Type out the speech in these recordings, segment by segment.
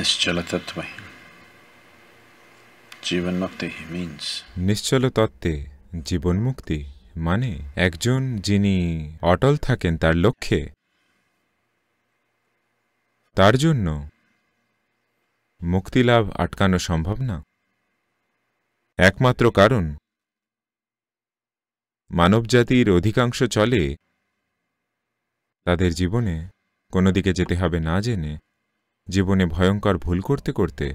নিশ্চল তত্ত্বে মুক্তি মানে একজন যিনি অটল থাকেন তার লক্ষ্যে তার জন্য মুক্তিলাভ আটকানো সম্ভব না একমাত্র কারণ মানবজাতির অধিকাংশ চলে তাদের জীবনে কোনো দিকে যেতে হবে না জেনে জীবনে ভয়ঙ্কর ভুল করতে করতে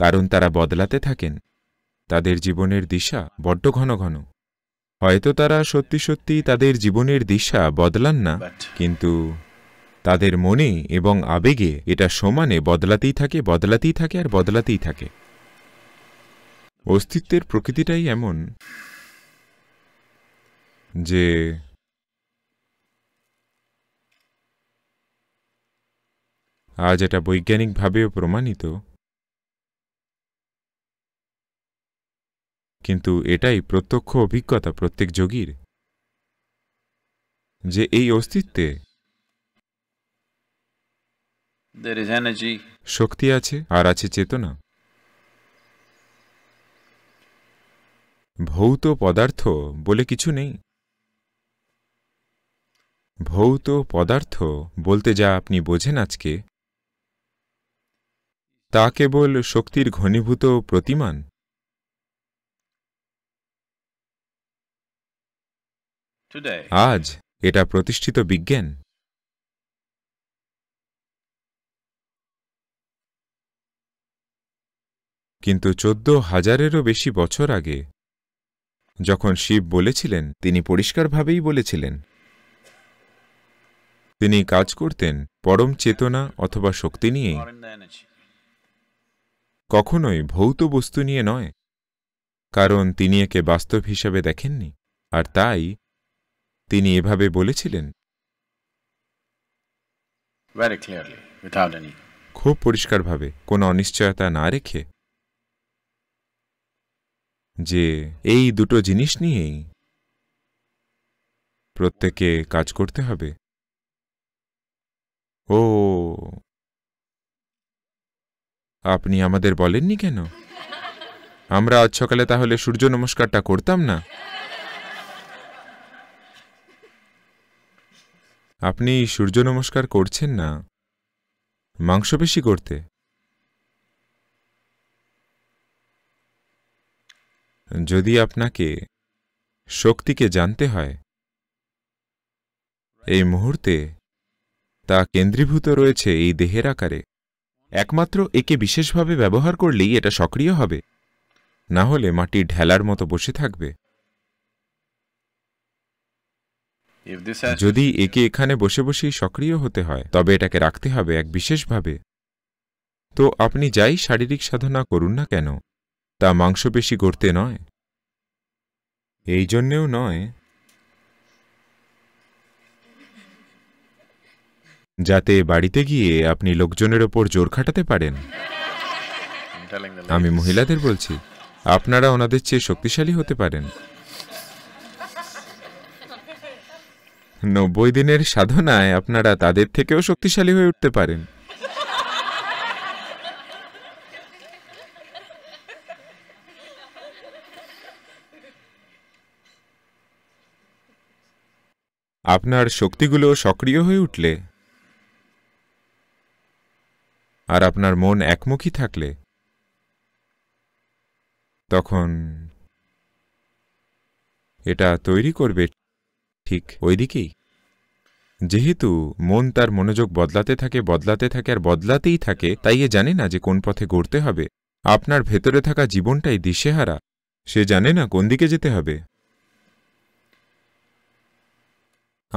কারণ তারা বদলাতে থাকেন তাদের জীবনের দিশা বড্ড ঘন ঘন হয়তো তারা সত্যি সত্যি তাদের জীবনের দিশা বদলান না কিন্তু তাদের মনে এবং আবেগে এটা সমানে বদলাতেই থাকে বদলাতেই থাকে আর বদলাতেই থাকে অস্তিত্বের প্রকৃতিটাই এমন যে আজ এটা বৈজ্ঞানিকভাবেও প্রমাণিত কিন্তু এটাই প্রত্যক্ষ অভিজ্ঞতা প্রত্যেক যোগীর যে এই অস্তিত্বে শক্তি আছে আর আছে চেতনা ভৌত পদার্থ বলে কিছু নেই ভৌত পদার্থ বলতে যা আপনি বোঝেন আজকে তা কেবল শক্তির ঘনীভূত প্রতিমান আজ এটা প্রতিষ্ঠিত বিজ্ঞান কিন্তু চোদ্দ হাজারেরও বেশি বছর আগে যখন শিব বলেছিলেন তিনি পরিষ্কারভাবেই বলেছিলেন তিনি কাজ করতেন পরম চেতনা অথবা শক্তি নিয়েই কখনোই ভৌত বস্তু নিয়ে নয় কারণ তিনি একে বাস্তব হিসাবে দেখেননি আর তাই তিনি এভাবে বলেছিলেন খুব পরিষ্কারভাবে কোনো অনিশ্চয়তা না রেখে যে এই দুটো জিনিস নিয়েই প্রত্যেকে কাজ করতে হবে ও আপনি আমাদের বলেননি কেন আমরা আজ সকালে তাহলে সূর্য নমস্কারটা করতাম না আপনি সূর্য নমস্কার করছেন না মাংসপেশি করতে যদি আপনাকে শক্তিকে জানতে হয় এই মুহূর্তে তা কেন্দ্রীভূত রয়েছে এই দেহের আকারে একমাত্র একে বিশেষভাবে ব্যবহার করলেই এটা সক্রিয় হবে না হলে মাটি ঢেলার মতো বসে থাকবে যদি একে এখানে বসে বসেই সক্রিয় হতে হয় তবে এটাকে রাখতে হবে এক বিশেষভাবে তো আপনি যাই শারীরিক সাধনা করুন না কেন তা মাংসপেশি করতে নয় এই জন্যেও নয় যাতে বাড়িতে গিয়ে আপনি লোকজনের ওপর জোর খাটাতে পারেন আমি মহিলাদের বলছি আপনারা ওনাদের চেয়ে শক্তিশালী হতে পারেন নব্বই দিনের সাধনায় আপনারা তাদের থেকেও শক্তিশালী হয়ে উঠতে পারেন আপনার শক্তিগুলো সক্রিয় হয়ে উঠলে আর আপনার মন একমুখী থাকলে তখন এটা তৈরি করবে ঠিক ওই দিকেই যেহেতু মন তার মনোযোগ বদলাতে থাকে বদলাতে থাকে আর বদলাতেই থাকে তাই এ জানে না যে কোন পথে গড়তে হবে আপনার ভেতরে থাকা জীবনটাই দিশেহারা সে জানে না কোন দিকে যেতে হবে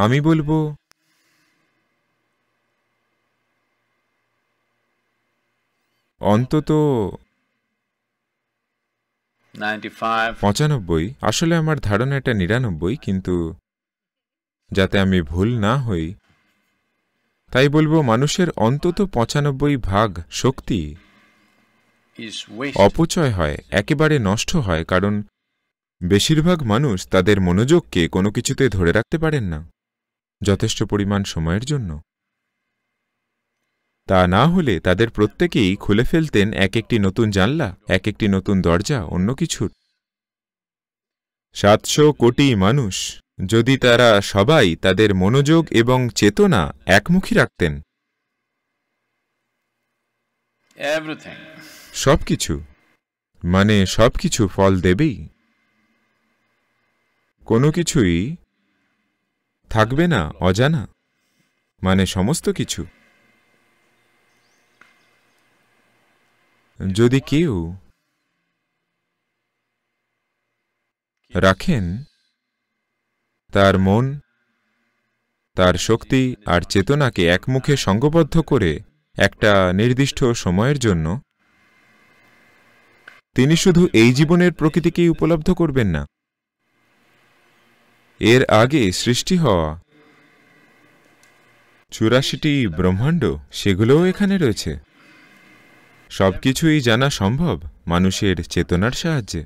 আমি বলবো অন্তত পঁচানব্বই আসলে আমার ধারণা এটা নিরানব্বই কিন্তু যাতে আমি ভুল না হই তাই বলবো মানুষের অন্তত পঁচানব্বই ভাগ শক্তি অপচয় হয় একেবারে নষ্ট হয় কারণ বেশিরভাগ মানুষ তাদের মনোযোগকে কোনো কিছুতে ধরে রাখতে পারেন না যথেষ্ট পরিমাণ সময়ের জন্য তা না হলে তাদের প্রত্যেকেই খুলে ফেলতেন এক একটি নতুন জানলা এক একটি নতুন দরজা অন্য কিছুর সাতশো কোটি মানুষ যদি তারা সবাই তাদের মনোযোগ এবং চেতনা একমুখী রাখতেন সব কিছু মানে সব কিছু ফল দেবেই কোনো কিছুই থাকবে না অজানা মানে সমস্ত কিছু যদি কেউ রাখেন তার মন তার শক্তি আর চেতনাকে একমুখে সঙ্গবদ্ধ করে একটা নির্দিষ্ট সময়ের জন্য তিনি শুধু এই জীবনের প্রকৃতিকেই উপলব্ধ করবেন না এর আগে সৃষ্টি হওয়া চুরাশিটি ব্রহ্মাণ্ড সেগুলোও এখানে রয়েছে সবকিছুই জানা সম্ভব মানুষের চেতনার সাহায্যে